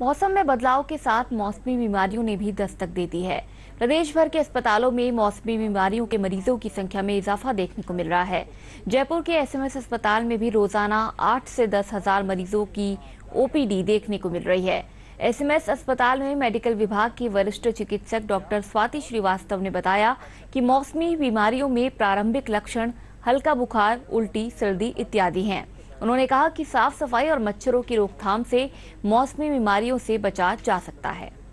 मौसम में बदलाव के साथ मौसमी बीमारियों ने भी दस्तक दे दी है प्रदेश भर के अस्पतालों में मौसमी बीमारियों के मरीजों की संख्या में इजाफा देखने को मिल रहा है जयपुर के एसएमएस अस्पताल में भी रोजाना आठ से दस हजार मरीजों की ओपीडी देखने को मिल रही है एसएमएस अस्पताल में मेडिकल विभाग के वरिष्ठ चिकित्सक डॉक्टर स्वाति श्रीवास्तव ने बताया कि मौसमी बीमारियों में प्रारंभिक लक्षण हल्का बुखार उल्टी सर्दी इत्यादि हैं उन्होंने कहा कि साफ सफाई और मच्छरों की रोकथाम से मौसमी बीमारियों से बचा जा सकता है